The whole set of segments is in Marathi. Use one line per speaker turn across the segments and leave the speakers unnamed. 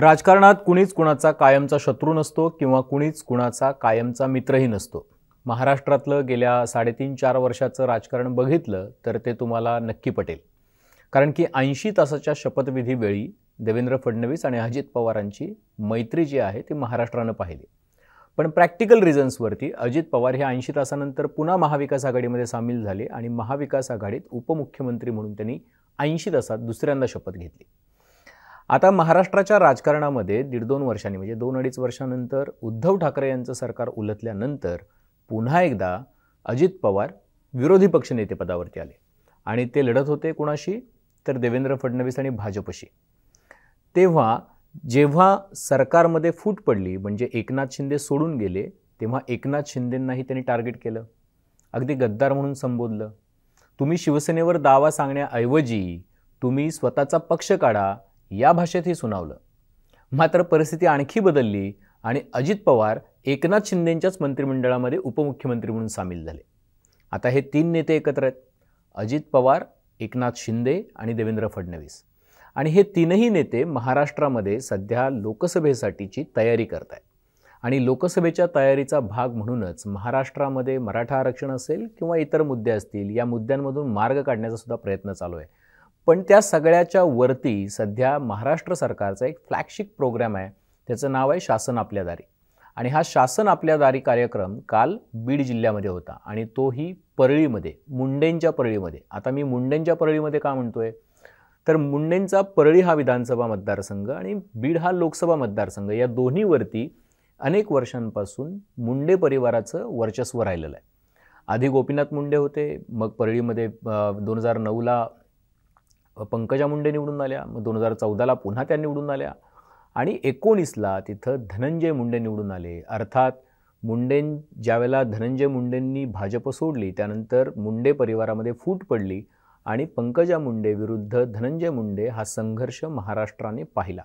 राजकारणात कुणीच कुणाचा कायमचा शत्रू नसतो किंवा कुणीच कुणाचा कायमचा मित्रही नसतो महाराष्ट्रातलं गेल्या साडेतीन चार वर्षाचं राजकारण बघितलं तर ते तुम्हाला नक्की पटेल कारण की ऐंशी तासाच्या शपथविधीवेळी देवेंद्र फडणवीस आणि अजित पवारांची मैत्री जी आहे ती महाराष्ट्रानं पाहिली पण प्रॅक्टिकल रिझन्सवरती अजित पवार हे ऐंशी तासानंतर पुन्हा महाविकास आघाडीमध्ये सामील झाले आणि महाविकास आघाडीत उपमुख्यमंत्री म्हणून त्यांनी ऐंशी तासात दुसऱ्यांदा शपथ घेतली आता महाराष्ट्राच्या राजकारणामध्ये दीड दोन वर्षांनी म्हणजे दोन अडीच वर्षानंतर उद्धव ठाकरे यांचं सरकार उलटल्यानंतर पुन्हा एकदा अजित पवार विरोधी पदावरती आले आणि ते लढत होते कुणाशी तर देवेंद्र फडणवीस आणि भाजपशी तेव्हा जेव्हा सरकारमध्ये फूट पडली म्हणजे एकनाथ शिंदे सोडून गेले तेव्हा एकनाथ शिंदेंनाही त्यांनी टार्गेट केलं अगदी गद्दार म्हणून संबोधलं तुम्ही शिवसेनेवर दावा सांगण्याऐवजी तुम्ही स्वतःचा पक्ष काढा या भाषेतही सुनावलं मात्र परिस्थिती आणखी बदलली आणि अजित पवार एकनाथ शिंदेंच्याच मंत्रिमंडळामध्ये उपमुख्यमंत्री म्हणून सामील झाले आता हे तीन नेते एकत्र आहेत अजित पवार एकनाथ शिंदे आणि देवेंद्र फडणवीस आणि हे तीनही नेते महाराष्ट्रामध्ये सध्या लोकसभेसाठीची तयारी करत आहेत आणि लोकसभेच्या तयारीचा भाग म्हणूनच महाराष्ट्रामध्ये मराठा आरक्षण असेल किंवा इतर मुद्दे असतील या मुद्द्यांमधून मार्ग काढण्याचा सुद्धा प्रयत्न चालू आहे पण त्या सगळ्याच्या वरती सध्या महाराष्ट्र सरकारचा एक फ्लॅगशिप प्रोग्राम आहे त्याचं नाव आहे शासन आपल्या दारी आणि हा शासन आपल्या दारी कार्यक्रम काल बीड जिल्ह्यामध्ये होता आणि तोही परळीमध्ये मुंडेंच्या परळीमध्ये आता मी मुंडेंच्या परळीमध्ये का आहे तर मुंडेंचा परळी हा विधानसभा मतदारसंघ आणि बीड हा लोकसभा मतदारसंघ या दोन्हीवरती अनेक वर्षांपासून मुंडे परिवाराचं वर्चस्व राहिलेलं आहे आधी गोपीनाथ मुंडे होते मग परळीमध्ये दोन हजार नऊला पंकजा मुंडे निवडून आल्या मग दोन हजार चौदाला पुन्हा त्या निवडून आल्या आणि एकोणीसला तिथं धनंजय मुंडे निवडून आले अर्थात मुंडे ज्यावेळेला धनंजय मुंडेंनी भाजप सोडली त्यानंतर मुंडे परिवारामध्ये फूट पडली आणि पंकजा मुंडे विरुद्ध धनंजय मुंडे हा संघर्ष महाराष्ट्राने पाहिला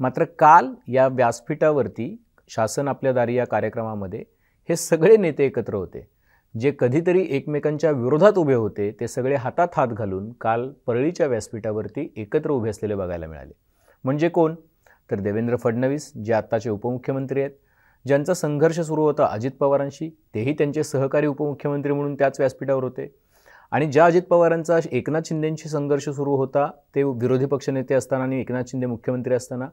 मात्र काल या व्यासपीठावरती शासन आपल्या दारी या कार्यक्रमामध्ये हे सगळे नेते एकत्र होते जे कधीतरी एकमेकांच्या विरोधात उभे होते ते सगळे हातात हात घालून काल परळीच्या व्यासपीठावरती एकत्र उभे असलेले बघायला मिळाले म्हणजे कोण तर देवेंद्र फडणवीस जे आत्ताचे उपमुख्यमंत्री आहेत ज्यांचा संघर्ष सुरू होता अजित पवारांशी तेही त्यांचे सहकारी उपमुख्यमंत्री म्हणून त्याच व्यासपीठावर होते आणि ज्या अजित पवारांचा एकनाथ शिंदेंशी संघर्ष सुरू होता ते विरोधी पक्षनेते असताना आणि एकनाथ शिंदे मुख्यमंत्री असताना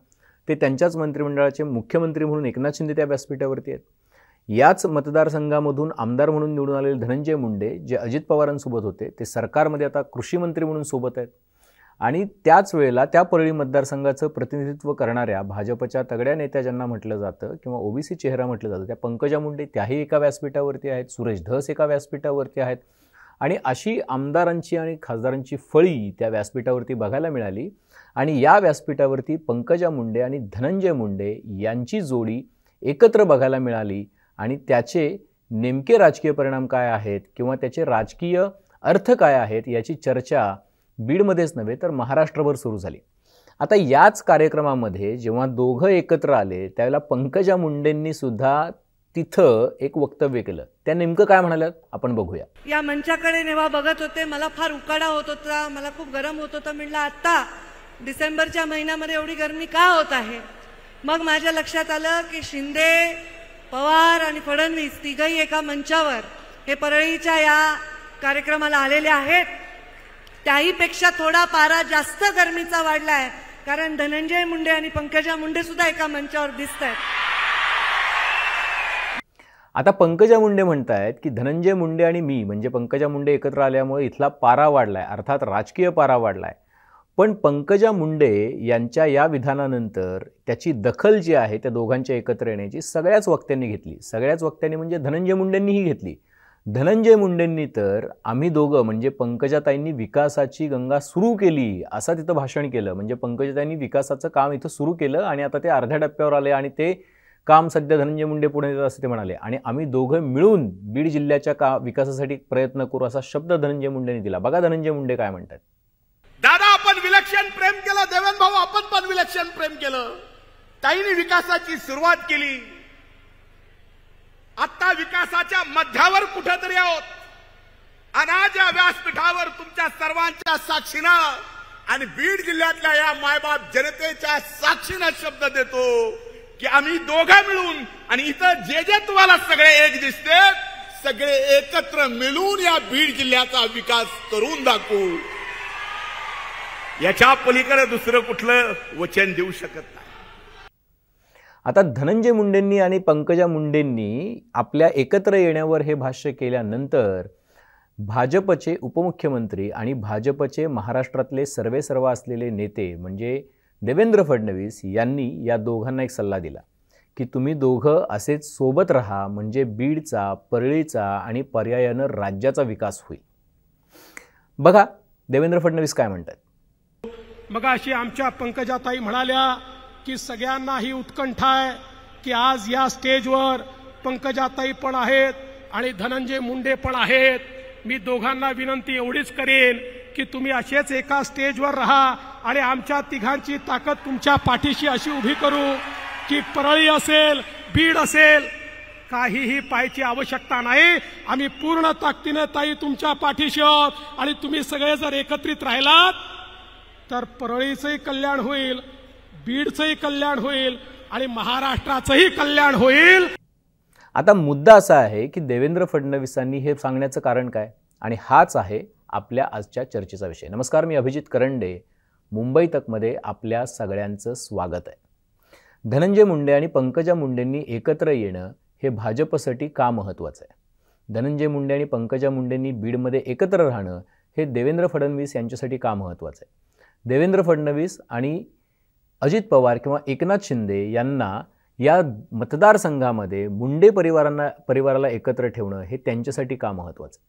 ते त्यांच्याच मंत्रिमंडळाचे मुख्यमंत्री म्हणून एकनाथ शिंदे त्या व्यासपीठावरती आहेत याच मतदारसंघामधून आमदार म्हणून निवडून आलेले धनंजय मुंडे जे अजित पवारांसोबत होते ते सरकारमध्ये आता कृषी मंत्री म्हणून सोबत आहेत आणि त्याच वेळेला त्या परळी मतदारसंघाचं प्रतिनिधित्व करणाऱ्या भाजपच्या तगड्या नेत्या ज्यांना म्हटलं जातं किंवा ओबीसी चेहरा म्हटलं जातं त्या पंकजा मुंडे त्याही एका व्यासपीठावरती आहेत सुरेश धस एका व्यासपीठावरती आहेत आणि अशी आमदारांची आणि खासदारांची फळी त्या व्यासपीठावरती बघायला मिळाली आणि या व्यासपीठावरती पंकजा मुंडे आणि धनंजय मुंडे यांची जोडी एकत्र बघायला मिळाली आणि त्याचे नेमके राजकीय परिणाम काय आहेत किंवा त्याचे राजकीय अर्थ काय आहेत याची चर्चा बीडमध्येच नव्हे तर महाराष्ट्रभर सुरू झाली आता याच कार्यक्रमामध्ये जेव्हा दोघं एकत्र आले त्यावेळेला पंकजा मुंडेंनी सुद्धा तिथं एक वक्तव्य केलं त्या नेमकं काय म्हणाल्यात आपण बघूया या मंचाकडे नेव्हा बघत होते मला फार उकाडा होत होता मला खूप गरम होत होतं म्हणलं आत्ता डिसेंबरच्या महिन्यामध्ये एवढी गरमी का होत आहे मग माझ्या लक्षात आलं की शिंदे पवार आणि फडणवीस तिघही एका मंचावर हे परळीच्या या कार्यक्रमाला आलेले आहेत त्याहीपेक्षा थोडा पारा जास्त गरमीचा वाढला आहे कारण धनंजय मुंडे आणि पंकजा मुंडे सुद्धा एका मंचावर दिसत आहेत आता पंकजा मुंडे म्हणतायत की धनंजय मुंडे आणि मी म्हणजे पंकजा मुंडे एकत्र आल्यामुळे इथला पारा वाढलाय अर्थात राजकीय पारा वाढलाय पण पंकजा मुंडे यांच्या या विधानानंतर त्याची दखल जी आहे त्या दोघांच्या एकत्र येण्याची सगळ्याच वक्त्यांनी घेतली सगळ्याच वक्त्यांनी म्हणजे धनंजय मुंडेंनीही घेतली धनंजय मुंडेंनी तर आम्ही दोघं म्हणजे पंकजाताईंनी विकासाची गंगा सुरू केली असं तिथं भाषण केलं म्हणजे पंकजाताईंनी विकासाचं काम इथं सुरू केलं आणि आता ते अर्ध्या टप्प्यावर आले आणि ते काम सध्या धनंजय मुंडे पुढे येतात असं ते म्हणाले आणि आम्ही दोघं मिळून बीड जिल्ह्याच्या का विकासासाठी प्रयत्न करू असा शब्द धनंजय मुंडेंनी दिला बघा धनंजय मुंडे काय म्हणतात दादा आपण विलक्षण प्रेम केलं देवेंद्र भाऊ आपण पण विलक्षण प्रेम केलं ताईने विकासाची सुरुवात केली आता विकासाच्या मध्यावर कुठेतरी आहोत अनाज या व्यासपीठावर तुमच्या सर्वांच्या साक्षीनं आणि बीड जिल्ह्यातल्या या मायबाप जनतेच्या साक्षीनं शब्द देतो की आम्ही दोघं मिळून आणि इथं जे जे तुम्हाला सगळे एक दिसते सगळे एकत्र मिळून या बीड जिल्ह्याचा विकास करून दाखवू याच्या पलीकडे दुसरं कुठलं वचन देऊ शकत नाही आता धनंजय मुंडेंनी आणि पंकजा मुंडेंनी आपल्या एकत्र येण्यावर हे भाष्य केल्यानंतर भाजपचे उपमुख्यमंत्री आणि भाजपचे महाराष्ट्रातले सर्वे सर्व असलेले नेते म्हणजे देवेंद्र फडणवीस यांनी या दोघांना एक सल्ला दिला की तुम्ही दोघं असेच सोबत राहा म्हणजे बीडचा परळीचा आणि पर्यायानं राज्याचा विकास होईल बघा देवेंद्र फडणवीस काय म्हणतात मग अशी आमच्या पंकजाताई म्हणाल्या की सगळ्यांना ही उत्कंठा आहे की आज या स्टेजवर पंकजाताई पण आहेत आणि धनंजय मुंडे पण आहेत मी दोघांना विनंती एवढीच करेन की तुम्ही असेच एका स्टेजवर राहा आणि आमच्या तिघांची ताकद तुमच्या पाठीशी अशी उभी करू की परळी असेल बीड असेल काहीही पाहायची आवश्यकता नाही आम्ही पूर्ण ताकदीने ताई तुमच्या पाठीशी आहोत आणि तुम्ही सगळे जर एकत्रित राहिलात तर परळीचंही कल्याण होईल बीडचंही कल्याण होईल आणि महाराष्ट्राचंही कल्याण होईल आता मुद्दा असा आहे की देवेंद्र फडणवीसांनी हे सांगण्याचं कारण काय आणि हाच आहे आपल्या आजच्या चर्चेचा विषय नमस्कार मी अभिजित करंडे मुंबई तकमध्ये आपल्या सगळ्यांचं स्वागत आहे धनंजय मुंडे आणि पंकजा मुंडेंनी एकत्र येणं हे भाजपसाठी का महत्त्वाचं आहे धनंजय मुंडे आणि पंकजा मुंडेंनी बीडमध्ये एकत्र राहणं हे देवेंद्र फडणवीस यांच्यासाठी का महत्त्वाचं आहे देवेंद्र फडणवीस आणि अजित पवार किंवा एकनाथ शिंदे यांना या मतदारसंघामध्ये मुंडे परिवारांना परिवाराला एकत्र ठेवणं हे त्यांच्यासाठी का महत्त्वाचं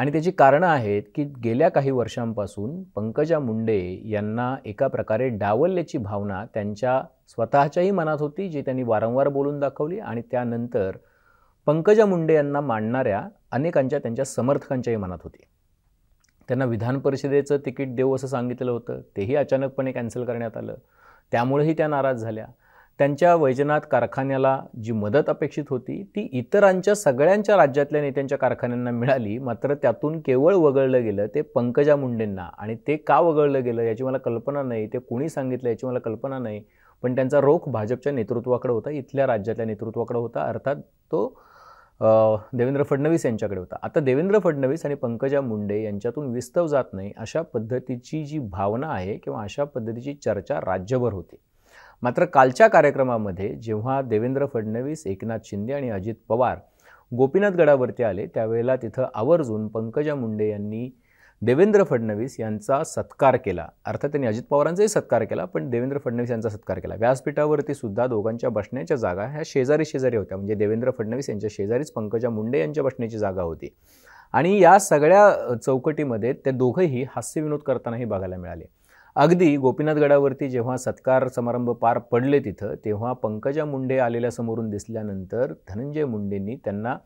आणि त्याची कारणं आहेत की गेल्या काही वर्षांपासून पंकजा मुंडे यांना एका प्रकारे डावलल्याची भावना त्यांच्या स्वतःच्याही मनात होती जी त्यांनी वारंवार बोलून दाखवली आणि त्यानंतर पंकजा मुंडे यांना मांडणाऱ्या अनेकांच्या त्यांच्या समर्थकांच्याही मनात होती त्यांना विधान परिषदेचं तिकीट देऊ असं सांगितलं होतं तेही अचानकपणे कॅन्सल करण्यात आलं त्यामुळेही त्या नाराज झाल्या त्यांच्या वैजनाथ कारखान्याला जी मदत अपेक्षित होती ती इतरांच्या सगळ्यांच्या राज्यातल्या नेत्यांच्या कारखान्यांना मिळाली मात्र त्यातून केवळ वगळलं गेलं ते पंकजा मुंडेंना आणि ते का वगळलं गेलं याची मला कल्पना नाही ते कोणी सांगितलं याची मला कल्पना नाही पण त्यांचा रोख भाजपच्या नेतृत्वाकडे होता इथल्या राज्यातल्या नेतृत्वाकडे होता अर्थात तो देवेंद्र फडणवीस यांच्याकडे होता आता देवेंद्र फडणवीस आणि पंकजा मुंडे यांच्यातून विस्तव जात नाही अशा पद्धतीची जी भावना आहे किंवा अशा पद्धतीची चर्चा राज्यभर होती मात्र कालच्या कार्यक्रमामध्ये जेव्हा देवेंद्र फडणवीस एकनाथ शिंदे आणि अजित पवार गोपीनाथ गडावरती आले त्यावेळेला तिथं आवर्जून पंकजा मुंडे यांनी देवेंद्र फडणवीस यांचा सत्कार केला अर्थात त्यांनी अजित पवारांचाही सत्कार केला पण देवेंद्र फडणवीस यांचा सत्कार केला व्यासपीठावरती सुद्धा दोघांच्या बसण्याच्या जागा ह्या शेजारी शेजारी होत्या म्हणजे देवेंद्र फडणवीस यांच्या शेजारीच पंकजा मुंडे यांच्या बसण्याची जागा होती आणि या सगळ्या चौकटीमध्ये ते दोघंही हास्यविनोद करतानाही बघायला मिळाले अगदी गोपीनाथ गडावरती जेव्हा सत्कार समारंभ पार पडले तिथं तेव्हा पंकजा मुंडे आलेल्या समोरून दिसल्यानंतर धनंजय मुंडेंनी त्यांना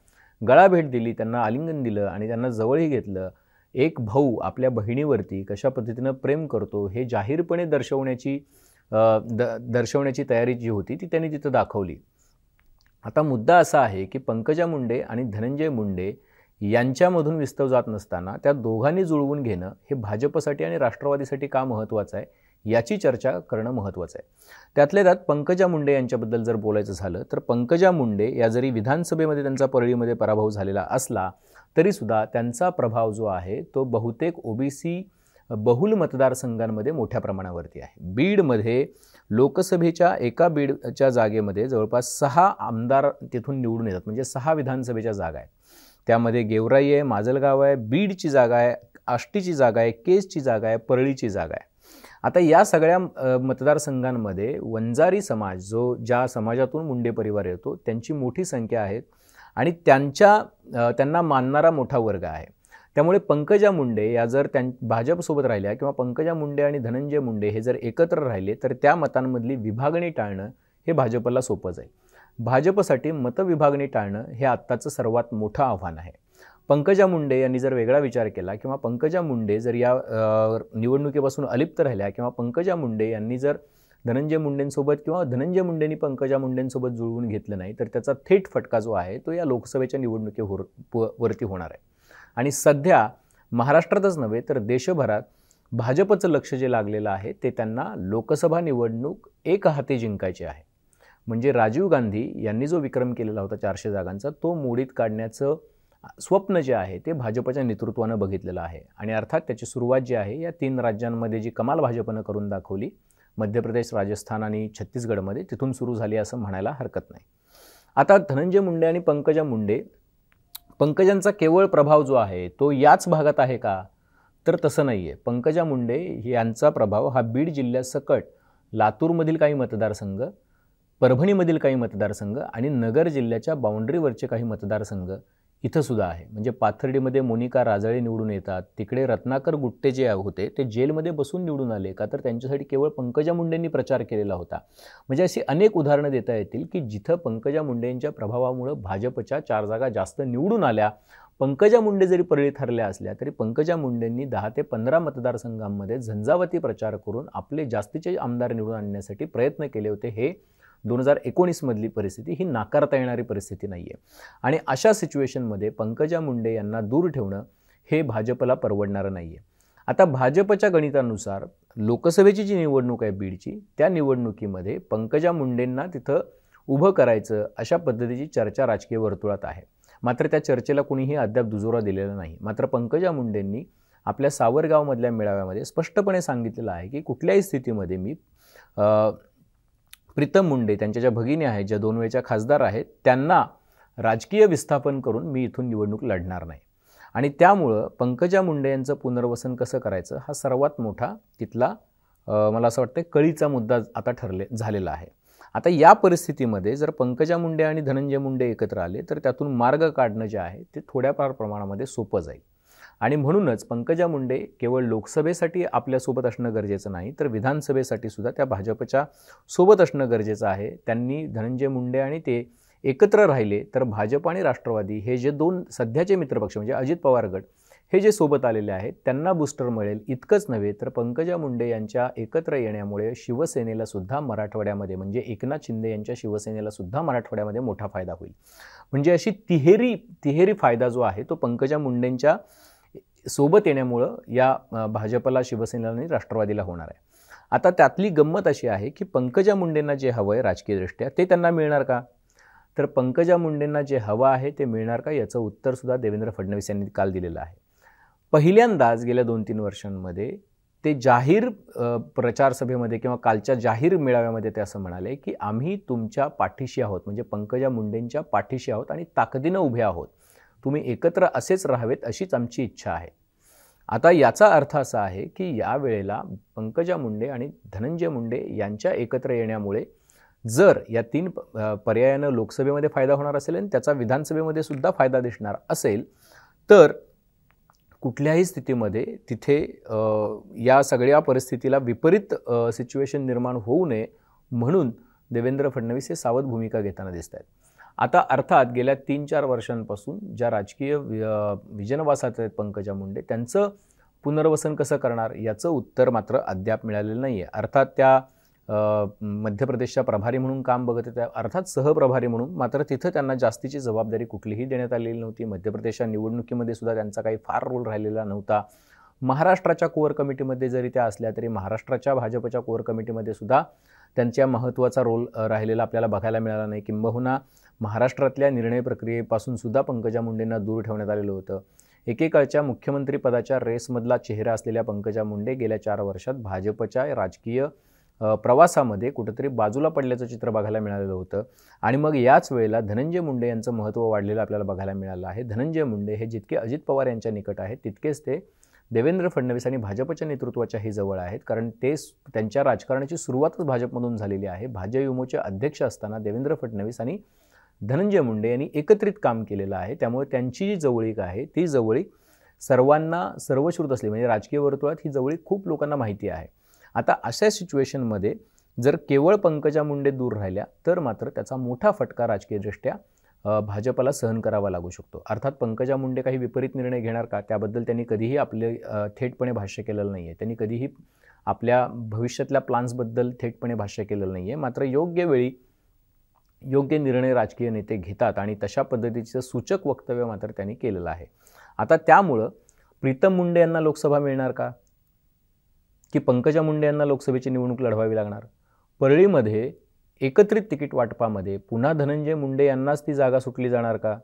गळाभेट दिली त्यांना आलिंगन दिलं आणि त्यांना जवळही घेतलं एक भाऊ आपल्या बहिणीवरती कशा पद्धतीनं प्रेम करतो हे जाहीरपणे दर्शवण्याची द दर्शवण्याची तयारी जी होती ती त्यांनी तिथं दाखवली आता मुद्दा असा आहे की पंकजा मुंडे आणि धनंजय मुंडे यांच्यामधून विस्तव जात नसताना त्या दोघांनी जुळवून घेणं हे भाजपसाठी आणि राष्ट्रवादीसाठी का महत्त्वाचं आहे याची चर्चा करणं महत्त्वाचं आहे त्यातल्या त्यात पंकजा मुंडे यांच्याबद्दल जर बोलायचं झालं तर पंकजा मुंडे या जरी विधानसभेमध्ये त्यांचा परळीमध्ये पराभव झालेला असला तरीसुद्धा त्यांचा प्रभाव जो आहे तो बहुतेक ओबीसी बहुल मतदारसंघांमध्ये मोठ्या प्रमाणावरती आहे बीडमध्ये लोकसभेच्या एका बीडच्या जागेमध्ये जवळपास सहा आमदार तिथून निवडून येतात म्हणजे सहा विधानसभेच्या जागा आहेत त्यामध्ये गेवराई आहे माजलगाव आहे बीडची जागा आहे आष्टीची जागा आहे केसची जागा आहे परळीची जागा आहे आता या सगळ्या मतदारसंघांमध्ये वंजारी समाज जो ज्या समाजातून मुंडे परिवार येतो त्यांची मोठी संख्या आहे आणि त्यांच्या त्यांना मानणारा मोठा वर्ग आहे त्यामुळे पंकजा मुंडे या जर त्यां भाजपसोबत राहिल्या किंवा पंकजा मुंडे आणि धनंजय मुंडे हे जर एकत्र राहिले तर त्या मतांमधली विभागणी टाळणं हे भाजपला सोपं जाईल भाजपसाठी मतविभागणी टाळणं हे आत्ताचं सर्वात मोठं आव्हान आहे पंकजा मुंडे यांनी जर वेगळा विचार केला किंवा पंकजा मुंडे जर या निवडणुकीपासून अलिप्त राहिल्या किंवा पंकजा मुंडे यांनी जर धनंजय मुंडेंसोबत किंवा धनंजय मुंडेंनी पंकजा मुंडेंसोबत जुळवून घेतलं नाही तर त्याचा थेट फटका जो आहे तो या लोकसभेच्या निवडणुकीवर वरती होणार आहे आणि सध्या महाराष्ट्रातच नव्हे तर देशभरात भाजपचं लक्ष जे लागलेलं आहे ते त्यांना लोकसभा निवडणूक एक हाती जिंकायची आहे म्हणजे राजीव गांधी यांनी जो विक्रम केलेला होता चारशे जागांचा तो मोडीत काढण्याचं स्वप्न जे आहे ते भाजपच्या नेतृत्वानं बघितलेलं आहे आणि अर्थात त्याची सुरुवात जी आहे या तीन राज्यांमध्ये जी कमाल भाजपनं करून दाखवली मध्य प्रदेश राजस्थान आणि छत्तीसगडमध्ये तिथून सुरू झाली असं म्हणायला हरकत नाही आता धनंजय मुंडे आणि पंकजा मुंडे पंकजांचा केवळ प्रभाव जो आहे तो याच भागात आहे का तर तसं नाही आहे पंकजा मुंडे यांचा प्रभाव हा बीड जिल्ह्यासकट लातूरमधील काही मतदारसंघ परभणीमधील काही मतदारसंघ आणि नगर जिल्ह्याच्या बाउंड्रीवरचे काही मतदारसंघ इथंसुद्धा आहे म्हणजे पाथर्डीमध्ये मोनिका राजाळे निवडून येतात तिकडे रत्नाकर गुट्टे जे होते ते जेलमध्ये बसून निवडून आले का तर त्यांच्यासाठी केवळ पंकजा मुंडेंनी प्रचार केलेला होता म्हणजे अशी अनेक उदाहरणं देता येतील की जिथं पंकजा मुंडेंच्या प्रभावामुळं भाजपच्या चार जागा जास्त निवडून आल्या पंकजा मुंडे जरी परळी ठरल्या असल्या तरी पंकजा मुंडेंनी दहा ते पंधरा मतदारसंघांमध्ये झंझावती प्रचार करून आपले जास्तीचे आमदार निवडून आणण्यासाठी प्रयत्न केले होते हे दोन हजार एकोणीसमधली परिस्थिती ही नाकारता येणारी परिस्थिती नाही आहे आणि अशा सिच्युएशनमध्ये पंकजा मुंडे यांना दूर ठेवणं हे भाजपला परवडणारं नाही आहे आता भाजपच्या गणितानुसार लोकसभेची जी निवडणूक आहे बीडची त्या निवडणुकीमध्ये पंकजा मुंडेंना तिथं उभं करायचं अशा पद्धतीची चर्चा राजकीय वर्तुळात आहे मात्र त्या चर्चेला कुणीही अद्याप दुजोरा दिलेला नाही मात्र पंकजा मुंडेंनी आपल्या सावरगावमधल्या मेळाव्यामध्ये स्पष्टपणे सांगितलेलं आहे की कुठल्याही स्थितीमध्ये मी प्रीतम मुंडे त्यांच्या ज्या भगिनी आहेत ज्या दोन वेळच्या खासदार आहेत त्यांना राजकीय विस्थापन करून मी इथून निवडणूक लढणार नाही आणि त्यामुळं पंकजा मुंडे यांचं पुनर्वसन कसं करायचं हा सर्वात मोठा तिथला मला असं वाटतं कळीचा मुद्दा आता ठरले झालेला आहे आता या परिस्थितीमध्ये जर पंकजा मुंडे आणि धनंजय मुंडे एकत्र आले तर त्यातून मार्ग काढणं जे आहे ते थोड्याफार प्रमाणामध्ये सोपं जाईल आणि म्हणूनच पंकजा मुंडे केवळ लोकसभेसाठी आपल्यासोबत असणं गरजेचं नाही तर विधानसभेसाठी सुद्धा त्या भाजपच्या सोबत असणं गरजेचं आहे त्यांनी धनंजय मुंडे आणि ते एकत्र राहिले तर भाजप आणि राष्ट्रवादी हे जे दोन सध्याचे मित्रपक्ष म्हणजे अजित पवार गट हे जे सोबत आलेले आहेत त्यांना बूस्टर मिळेल इतकंच नव्हे तर पंकजा मुंडे यांच्या एकत्र येण्यामुळे शिवसेनेला सुद्धा मराठवाड्यामध्ये म्हणजे एकनाथ शिंदे यांच्या शिवसेनेला सुद्धा मराठवाड्यामध्ये मोठा फायदा होईल म्हणजे अशी तिहेरी तिहेरी फायदा जो आहे तो पंकजा मुंडेंच्या सोबत येण्यामुळं या भाजपला शिवसेनेला आणि राष्ट्रवादीला होणार आहे आता त्यातली गंमत अशी आहे की पंकजा मुंडेंना जे हवं आहे राजकीयदृष्ट्या ते त्यांना मिळणार का तर पंकजा मुंडेंना जे हवं आहे ते मिळणार का याचं उत्तरसुद्धा देवेंद्र फडणवीस यांनी काल दिलेलं आहे पहिल्यांदाच गेल्या दोन तीन वर्षांमध्ये ते जाहीर प्रचारसभेमध्ये किंवा कालच्या जाहीर मेळाव्यामध्ये ते असं म्हणाले की आम्ही तुमच्या पाठीशी आहोत म्हणजे पंकजा मुंडेंच्या पाठीशी आहोत आणि ताकदीनं उभे आहोत तुम्ही एकत्र असेच राहावेत अशीच आमची इच्छा आहे आता याचा अर्थ असा आहे की यावेळेला पंकजा मुंडे आणि धनंजय मुंडे यांच्या एकत्र येण्यामुळे जर या तीन पर्यायानं लोकसभेमध्ये फायदा होणार असेल आणि त्याचा विधानसभेमध्ये सुद्धा फायदा दिसणार असेल तर कुठल्याही स्थितीमध्ये तिथे या सगळ्या परिस्थितीला विपरीत सिच्युएशन निर्माण होऊ नये म्हणून देवेंद्र फडणवीस हे सावध भूमिका घेताना दिसत आहेत आता अर्थात गेल्या तीन चार वर्षांपासून ज्या राजकीय विजनवासात आहेत पंकजा मुंडे त्यांचं पुनर्वसन कसं करणार याचं उत्तर मात्र अद्याप मिळालेलं नाही आहे अर्थात त्या मध्य प्रदेशच्या प्रभारी म्हणून काम बघत होत्या अर्थात सहप्रभारी म्हणून मात्र तिथं त्यांना जास्तीची जबाबदारी कुठलीही देण्यात आलेली नव्हती मध्य प्रदेशच्या निवडणुकीमध्ये सुद्धा त्यांचा काही फार रोल राहिलेला नव्हता महाराष्ट्राच्या कोअर कमिटीमध्ये जरी त्या असल्या तरी महाराष्ट्राच्या भाजपच्या कोअर कमिटीमध्ये सुद्धा त्यांच्या महत्त्वाचा रोल राहिलेला आपल्याला बघायला मिळाला नाही किंबहुना महाराष्ट्रातल्या निर्णय प्रक्रियेपासून सुद्धा पंकजा मुंडेंना दूर ठेवण्यात आलेलं होतं एकेकाळच्या मुख्यमंत्रीपदाच्या रेसमधला चेहरा असलेल्या पंकजा मुंडे गेल्या चार वर्षात भाजपच्या राजकीय प्रवासामध्ये कुठंतरी बाजूला पडल्याचं चित्र बघायला मिळालेलं होतं आणि मग याच वेळेला धनंजय मुंडे यांचं महत्त्व वाढलेलं आपल्याला बघायला मिळालं आहे धनंजय मुंडे हे जितके अजित पवार यांच्या निकट आहेत तितकेच ते देवेंद्र फडणवीस आणि भाजपच्या नेतृत्वाच्या हे जवळ आहेत कारण ते त्यांच्या राजकारणाची सुरुवातच भाजपमधून झालेली आहे भाजप युमोचे अध्यक्ष असताना देवेंद्र फडणवीस आणि धनंजय मुंडे यांनी एकत्रित काम केलेलं आहे त्यामुळे त्यांची जी जवळीक आहे ती जवळीक सर्वांना सर्वश्रुत असली म्हणजे राजकीय वर्तुळात ही जवळीक खूप लोकांना माहिती आहे आता अशा सिच्युएशनमध्ये जर केवळ पंकजा मुंडे दूर राहिल्या तर मात्र त्याचा मोठा फटका राजकीयदृष्ट्या भाजपला सहन करावा लागू शकतो अर्थात पंकजा मुंडे काही विपरीत निर्णय घेणार का त्याबद्दल त्यांनी कधीही आपले थेटपणे भाष्य केलेलं नाही आहे त्यांनी कधीही आपल्या भविष्यातल्या प्लान्सबद्दल थेटपणे भाष्य केलेलं नाही आहे मात्र योग्य वेळी योग्य निर्णय राजकीय नेते घेतात आणि तशा पद्धतीचं सूचक वक्तव्य मात्र त्यांनी केलेलं आहे आता त्यामुळं प्रीतम मुंडे यांना लोकसभा मिळणार का की पंकजा मुंडे यांना लोकसभेची निवडणूक लढवावी लागणार परळीमध्ये एकत्रित तिकीट वाटपामध्ये पुन्हा धनंजय मुंडे यांनाच ती जागा सुटली जाणार का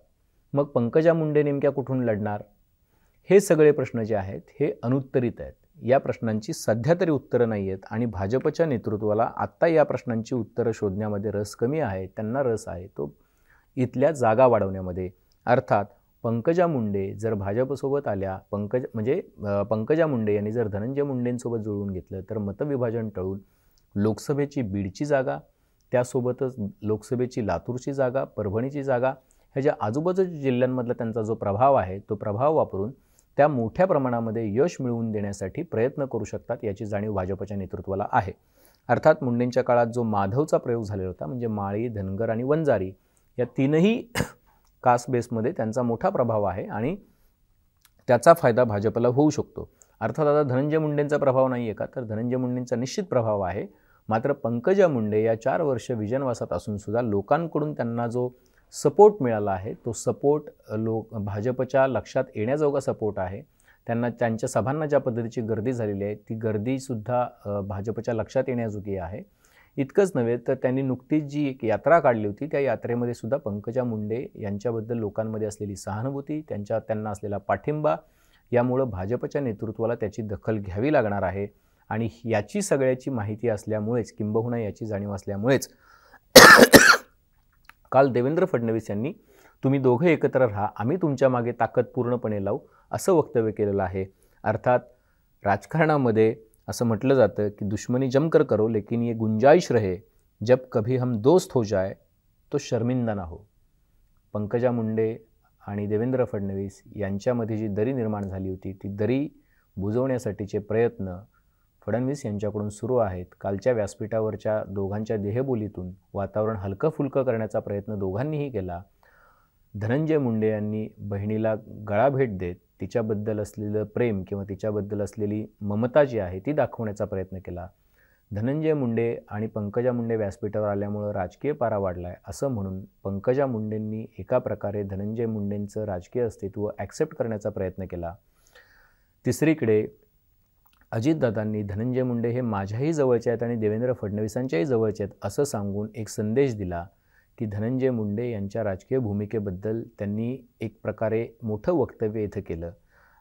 मग पंकजा मुंडे नेमक्या कुठून लढणार हे सगळे प्रश्न जे आहेत हे अनुत्तरित आहेत या प्रश्नांची सध्या तरी उत्तरं नाही आहेत आणि भाजपच्या नेतृत्वाला आत्ता या प्रश्नांची उत्तरं शोधण्यामध्ये रस कमी आहे त्यांना रस आहे तो इथल्या जागा वाढवण्यामध्ये अर्थात पंकजा मुंडे जर भाजपसोबत आल्या पंकज म्हणजे पंकजा मुंडे यांनी जर धनंजय मुंडेंसोबत जुळवून घेतलं तर मतविभाजन टळून लोकसभेची बीडची जागा त्यासोबतच लोकसभेची लातूरची जागा परभणीची जागा ह्या ज्या आजूबाजूच्या जिल्ह्यांमधला त्यांचा जो प्रभाव आहे तो प्रभाव वापरून त्या मोठ्या प्रमाणामध्ये यश मिळवून देण्यासाठी प्रयत्न करू शकतात याची जाणीव भाजपच्या नेतृत्वाला आहे अर्थात मुंडेंच्या काळात जो माधवचा प्रयोग झालेला होता म्हणजे माळी धनगर आणि वंजारी या तीनही कास्ट बेसमध्ये त्यांचा मोठा प्रभाव आहे आणि त्याचा फायदा भाजपला होऊ शकतो अर्थात आता धनंजय मुंडेंचा प्रभाव नाही आहे का तर धनंजय मुंडेंचा निश्चित प्रभाव आहे मात्र पंकजा मुंडे या चार वर्ष विजनवासात असूनसुद्धा लोकांकडून त्यांना जो सपोर्ट मिळाला आहे तो सपोर्ट लोक भाजपच्या लक्षात येण्याजोगा सपोर्ट आहे त्यांना त्यांच्या सभांना ज्या पद्धतीची गर्दी झालेली आहे ती गर्दीसुद्धा भाजपच्या लक्षात येण्याजोगी आहे इतकंच नव्हे तर त्यांनी नुकतीच जी एक यात्रा काढली होती त्या यात्रेमध्ये सुद्धा पंकजा मुंडे यांच्याबद्दल लोकांमध्ये असलेली सहानुभूती त्यांच्या त्यांना असलेला पाठिंबा यामुळं भाजपच्या नेतृत्वाला त्याची दखल घ्यावी लागणार आहे आणि याची सगळ्याची माहिती असल्यामुळेच किंबहुना याची जाणीव असल्यामुळेच काल देवेंद्र फडणवीस यांनी तुम्ही दोघं एकत्र राहा आम्ही तुमच्या मागे ताकद पूर्णपणे लावू असं वक्तव्य केलेलं आहे अर्थात राजकारणामध्ये असं म्हटलं जातं की दुश्मनी जमकर करो लेकिन ये गुंजाईश रहे जब कभी हम दोस्त हो जाए तो शर्मिंदा ना हो पंकजा मुंडे आणि देवेंद्र फडणवीस यांच्यामध्ये जी दरी निर्माण झाली होती ती दरी बुजवण्यासाठीचे प्रयत्न फडणवीस यांच्याकडून सुरू आहेत कालच्या व्यासपीठावरच्या दोघांच्या देहबोलीतून वातावरण हलकं फुलकं करण्याचा प्रयत्न दोघांनीही केला धनंजय मुंडे यांनी बहिणीला गळा भेट देत तिच्याबद्दल असलेलं प्रेम किंवा तिच्याबद्दल असलेली ममता जी आहे ती दाखवण्याचा प्रयत्न केला धनंजय मुंडे आणि पंकजा मुंडे व्यासपीठावर आल्यामुळं राजकीय पारा वाढला आहे असं म्हणून पंकजा मुंडेंनी एका प्रकारे धनंजय मुंडेंचं राजकीय अस्तित्व ॲक्सेप्ट करण्याचा प्रयत्न केला तिसरीकडे अजितदादांनी धनंजय मुंडे हे माझ्याही जवळचे आहेत आणि देवेंद्र फडणवीसांच्याही जवळचे आहेत असं सांगून एक संदेश दिला की धनंजय मुंडे यांच्या राजकीय भूमिकेबद्दल त्यांनी एक प्रकारे मोठं वक्तव्य इथं केलं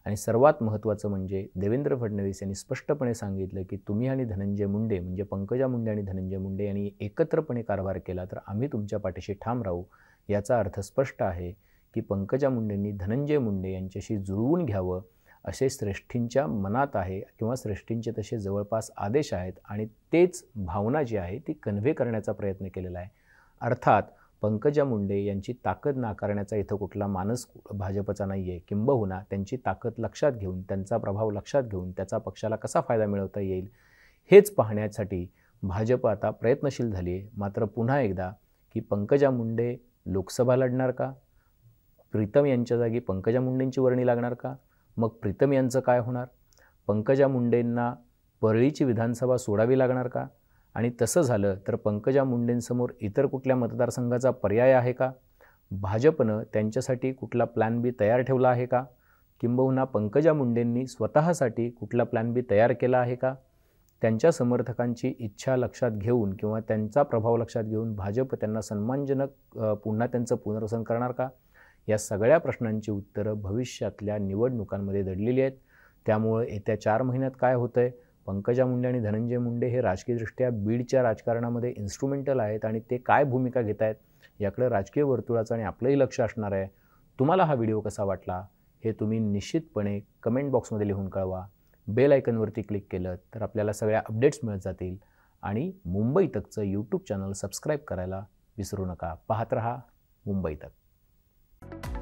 आणि सर्वात महत्त्वाचं म्हणजे देवेंद्र फडणवीस यांनी स्पष्टपणे सांगितलं की तुम्ही आणि धनंजय मुंडे म्हणजे पंकजा मुंडे आणि धनंजय मुंडे यांनी एकत्रपणे कारभार केला तर आम्ही तुमच्या पाठीशी ठाम राहू याचा अर्थ स्पष्ट आहे की पंकजा मुंडेंनी धनंजय मुंडे यांच्याशी जुळवून घ्यावं असे श्रेष्ठींच्या मनात आहे किंवा श्रेष्ठींचे तसे जवळपास आदेश आहेत आणि तेच भावना जी आहे ती कन्व्हे करण्याचा प्रयत्न केलेला आहे अर्थात पंकजा मुंडे यांची ताकद नाकारण्याचा इथं कुठला मानस भाजपचा नाही आहे किंबहुना त्यांची ताकद लक्षात घेऊन त्यांचा प्रभाव लक्षात घेऊन त्याचा पक्षाला कसा फायदा मिळवता येईल हेच पाहण्यासाठी भाजप आता प्रयत्नशील झाली आहे मात्र पुन्हा एकदा की पंकजा मुंडे लोकसभा लढणार का प्रीतम यांच्या जागी पंकजा मुंडेंची वर्णी लागणार का मग प्रीतम यांचं काय होणार पंकजा मुंडेंना परळीची विधानसभा सोडावी लागणार का आणि तसं झालं तर पंकजा मुंडेंसमोर इतर कुठल्या मतदारसंघाचा पर्याय आहे का भाजपनं त्यांच्यासाठी कुठला प्लॅन बी तयार ठेवला आहे का किंबहुना पंकजा मुंडेंनी स्वतःसाठी कुठला प्लॅन बी तयार केला आहे का त्यांच्या समर्थकांची इच्छा लक्षात घेऊन किंवा त्यांचा प्रभाव लक्षात घेऊन भाजप त्यांना सन्मानजनक पुन्हा त्यांचं पुनर्वसन करणार का या सगळ्या प्रश्नांची उत्तरं भविष्यातल्या निवडणुकांमध्ये दडलेली आहेत त्यामुळे येत्या चार महिन्यात काय होतं आहे पंकजा मुंडे आणि धनंजय मुंडे हे राजकीयदृष्ट्या बीडच्या राजकारणामध्ये इन्स्ट्रुमेंटल आहेत आणि ते काय भूमिका घेत आहेत याकडे राजकीय वर्तुळाचं आणि आपलंही लक्ष असणार आहे तुम्हाला हा व्हिडिओ कसा वाटला हे तुम्ही निश्चितपणे कमेंट बॉक्समध्ये लिहून कळवा बेल आयकनवरती क्लिक केलं तर आपल्याला सगळ्या अपडेट्स मिळत जातील आणि मुंबई तकचं यूट्यूब चॅनल सबस्क्राईब करायला विसरू नका पाहत रहा मुंबई तक you